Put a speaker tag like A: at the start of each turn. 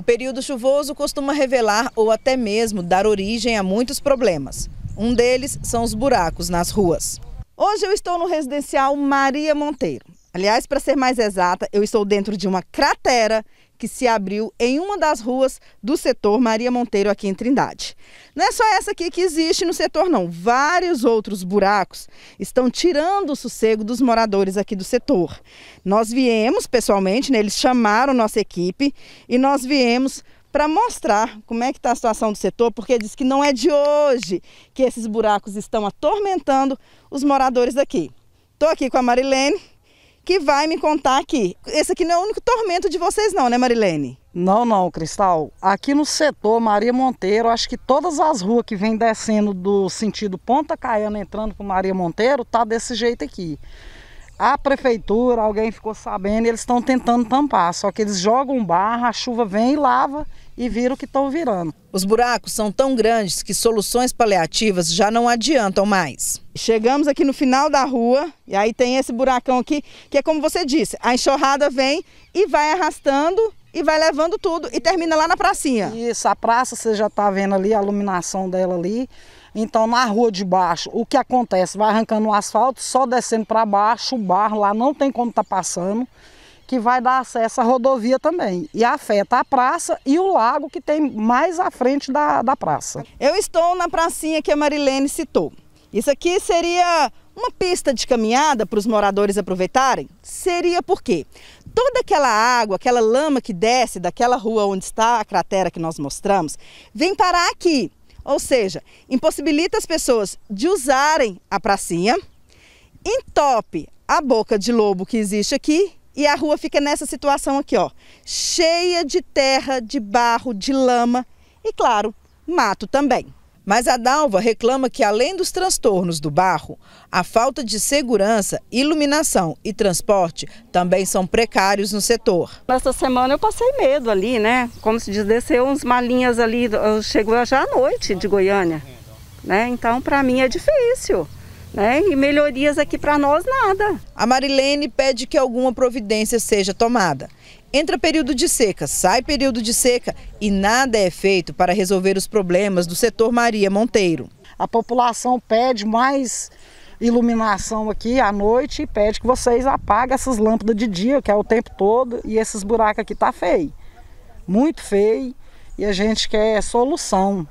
A: O período chuvoso costuma revelar ou até mesmo dar origem a muitos problemas. Um deles são os buracos nas ruas. Hoje eu estou no residencial Maria Monteiro. Aliás, para ser mais exata, eu estou dentro de uma cratera que se abriu em uma das ruas do setor Maria Monteiro aqui em Trindade. Não é só essa aqui que existe no setor não, vários outros buracos estão tirando o sossego dos moradores aqui do setor. Nós viemos pessoalmente, né, eles chamaram nossa equipe e nós viemos para mostrar como é que está a situação do setor, porque diz que não é de hoje que esses buracos estão atormentando os moradores daqui. Estou aqui com a Marilene,
B: que vai me contar aqui. Esse aqui não é o único tormento de vocês não, né Marilene? Não, não, Cristal. Aqui no setor Maria Monteiro, acho que todas as ruas que vem descendo do sentido Ponta Caiana entrando para Maria Monteiro, tá desse jeito aqui. A prefeitura, alguém ficou sabendo, eles estão tentando tampar, só que eles jogam barra, a chuva vem e lava e vira o que estão virando. Os buracos são tão grandes que soluções paliativas
A: já não adiantam mais. Chegamos aqui no final da rua e aí tem esse buracão aqui, que é como você disse, a enxurrada vem e vai arrastando e vai levando tudo e
B: termina lá na pracinha. Isso, a praça você já está vendo ali a iluminação dela ali. Então na rua de baixo, o que acontece? Vai arrancando o asfalto, só descendo para baixo, o barro lá não tem como tá passando, que vai dar acesso à rodovia também. E afeta a praça e o lago que tem mais à frente da, da praça. Eu estou na pracinha que a
A: Marilene citou. Isso aqui seria uma pista de caminhada para os moradores aproveitarem? Seria porque toda aquela água, aquela lama que desce daquela rua onde está a cratera que nós mostramos, vem parar aqui. Ou seja, impossibilita as pessoas de usarem a pracinha, entope a boca de lobo que existe aqui e a rua fica nessa situação aqui, ó, cheia de terra, de barro, de lama e, claro, mato também. Mas a Dalva reclama que, além dos transtornos do barro, a falta de segurança, iluminação e transporte também são precários no setor. Nessa semana eu passei medo ali, né? Como se diz, desceu uns malinhas ali, chegou já à noite de Goiânia. Né? Então, para mim é difícil. Né? E melhorias aqui para nós, nada. A Marilene pede que alguma providência seja tomada. Entra período de seca, sai período de seca e nada é feito para resolver os problemas do setor Maria Monteiro. A
B: população pede mais iluminação aqui à noite e pede que vocês apaguem essas lâmpadas de dia, que é o tempo todo, e esses buracos aqui tá feios. Muito feio e a gente quer solução.